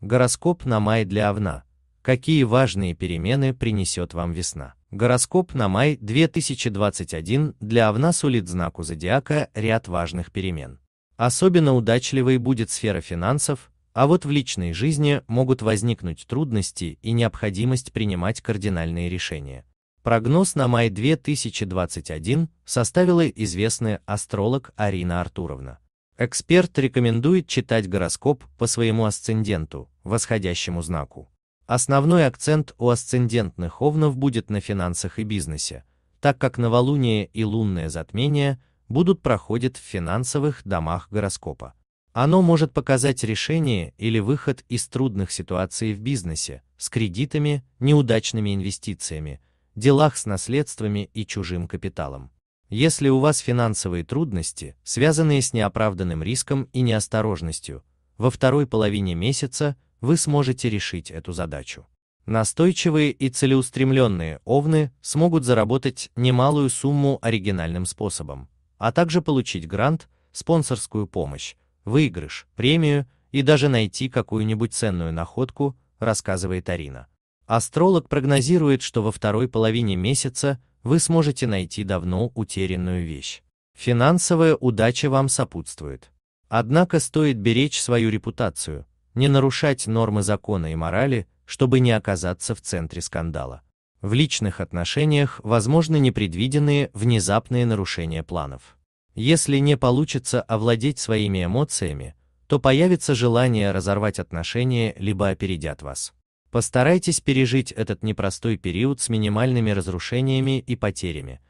Гороскоп на май для Овна. Какие важные перемены принесет вам весна? Гороскоп на май 2021 для Овна сулит знаку зодиака ряд важных перемен. Особенно удачливой будет сфера финансов, а вот в личной жизни могут возникнуть трудности и необходимость принимать кардинальные решения. Прогноз на май 2021 составила известная астролог Арина Артуровна. Эксперт рекомендует читать гороскоп по своему асценденту, восходящему знаку. Основной акцент у асцендентных овнов будет на финансах и бизнесе, так как новолуние и лунное затмение будут проходить в финансовых домах гороскопа. Оно может показать решение или выход из трудных ситуаций в бизнесе, с кредитами, неудачными инвестициями, делах с наследствами и чужим капиталом. Если у вас финансовые трудности, связанные с неоправданным риском и неосторожностью, во второй половине месяца вы сможете решить эту задачу. Настойчивые и целеустремленные овны смогут заработать немалую сумму оригинальным способом, а также получить грант, спонсорскую помощь, выигрыш, премию и даже найти какую-нибудь ценную находку, рассказывает Арина. Астролог прогнозирует, что во второй половине месяца вы сможете найти давно утерянную вещь. Финансовая удача вам сопутствует. Однако стоит беречь свою репутацию, не нарушать нормы закона и морали, чтобы не оказаться в центре скандала. В личных отношениях возможны непредвиденные внезапные нарушения планов. Если не получится овладеть своими эмоциями, то появится желание разорвать отношения либо опередят вас. Постарайтесь пережить этот непростой период с минимальными разрушениями и потерями.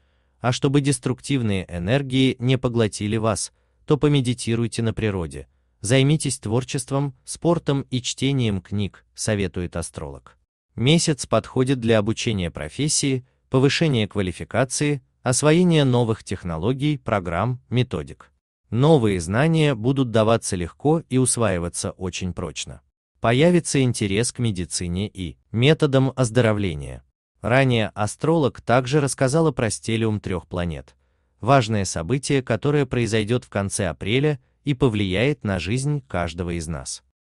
А чтобы деструктивные энергии не поглотили вас, то помедитируйте на природе. Займитесь творчеством, спортом и чтением книг, советует астролог. Месяц подходит для обучения профессии, повышения квалификации, освоения новых технологий, программ, методик. Новые знания будут даваться легко и усваиваться очень прочно появится интерес к медицине и методам оздоровления. Ранее астролог также рассказала про стелиум трех планет, важное событие, которое произойдет в конце апреля и повлияет на жизнь каждого из нас.